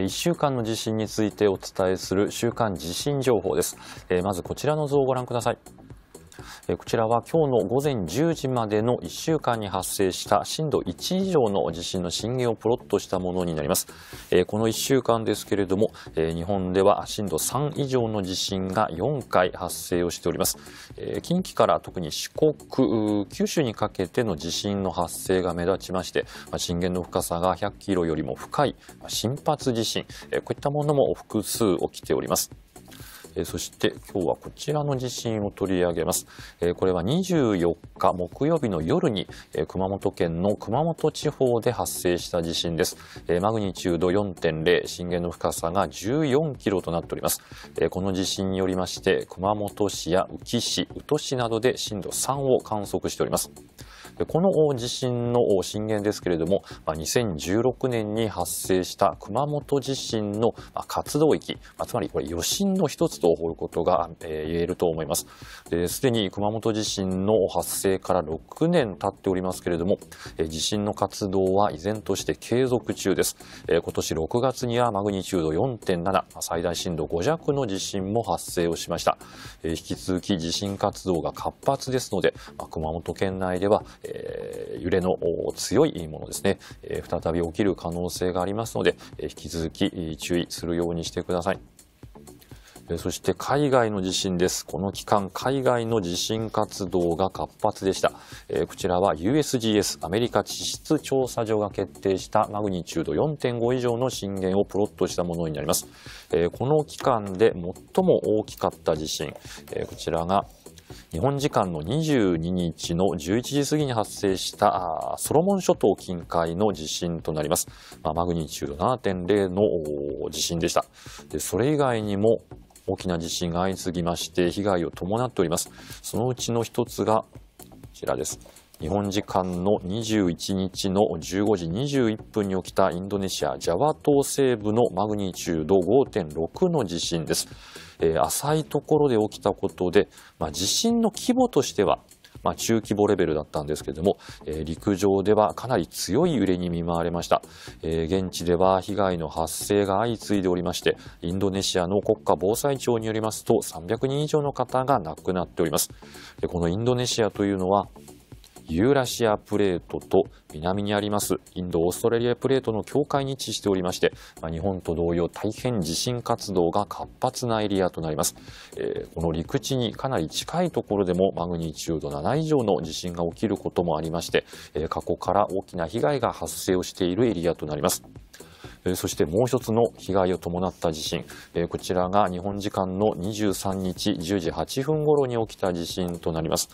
1週間の地震についてお伝えする週間地震情報です。まずこちらの図をご覧ください。えこちらは今日の午前10時までの1週間に発生した震度1以上の地震の震源をプロットしたものになります。えこの1週間ですけれども、え日本では震度3以上の地震が4回発生をしております。え近畿から特に四国、九州にかけての地震の発生が目立ちまして、ま震源の深さが100キロよりも深い、ま、深発地震、えこういったものも複数起きております。そして今日はこちらの地震を取り上げます。これは24日木曜日の夜に、熊本県の熊本地方で発生した地震です。マグニチュード4.0、震源の深さが14キロとなっております。この地震によりまして、熊本市や宇城市、宇都市などで震度3を観測しております。この地震の震源ですけれども、2016年に発生した熊本地震の活動域、つまりこれ余震の一つトを掘ることが、えー、言えると思います。すでに熊本地震の発生から6年経っておりますけれども、えー、地震の活動は依然として継続中です。えー、今年6月にはマグニチュード4.7、最大震度5弱の地震も発生をしました。えー、引き続き地震活動が活発ですので、まあ、熊本県内では、えー、揺れの強いものですね、えー、再び起きる可能性がありますので、えー、引き続き注意するようにしてください。そして海外の地震です。この期間、海外の地震活動が活発でした。こちらは USGS、アメリカ地質調査所が決定したマグニチュード4.5以上の震源をプロットしたものになります。この期間で最も大きかった地震、こちらが日本時間の22日の11時過ぎに発生したソロモン諸島近海の地震となります。まあ、マグニチュード7.0の地震でしたで。それ以外にも大きな地震が相次ぎまして被害を伴っておりますそのうちの一つがこちらです日本時間の21日の15時21分に起きたインドネシアジャワ島西部のマグニチュード5.6の地震です、えー、浅いところで起きたことで、まあ、地震の規模としてはまあ、中規模レベルだったんですけれども、え陸上ではかなり強い揺れに見舞われました、え現地では被害の発生が相次いでおりましてインドネシアの国家防災庁によりますと300人以上の方が亡くなっておりますでこのインドネシアというのはユーラシアプレートと南にありますインド・オーストラリアプレートの境界に位置しておりまして、ま日本と同様大変地震活動が活発なエリアとなります、えー、この陸地にかなり近いところでもマグニチュード7以上の地震が起きることもありまして、え過去から大きな被害が発生をしているエリアとなります。そしてもう一つの被害を伴った地震、こちらが日本時間の23日10時8分頃に起きた地震となります。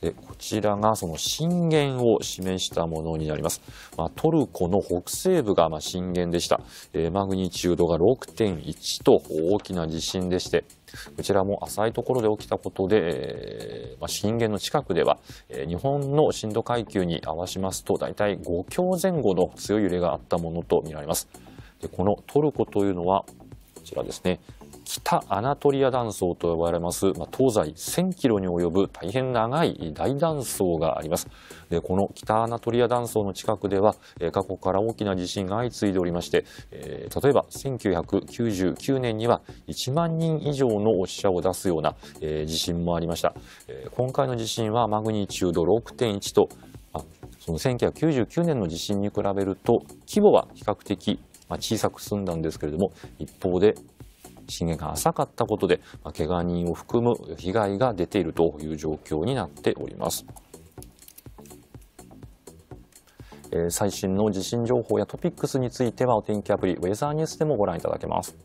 で、こちらがその震源を示したものになります。まあ、トルコの北西部がま震源でした、えー、マグニチュードが6.1と大きな地震でして、こちらも浅いところで起きたことで、えー、まあ、震源の近くでは、えー、日本の震度階級に合わしますと、大体5強前後の強い揺れがあったものとみられます。でこのトルコというのは、こちらですね、北アナトリア断層と呼ばれます、まあ、東西1000キロに及ぶ大変長い大断層があります。でこの北アナトリア断層の近くでは、過去から大きな地震が相次いでおりまして、えー、例えば1999年には1万人以上の死者を出すような、えー、地震もありました、えー、今回の地震はマグニチュード6.1とその1999年の地震に比べると規模は比較的小さく済んだんですけれども一方で震源が浅かったことで、まあ、怪我人を含む被害が出ているという状況になっております。え最新の地震情報やトピックスについてはお天気アプリウェザーニュースでもご覧いただけます。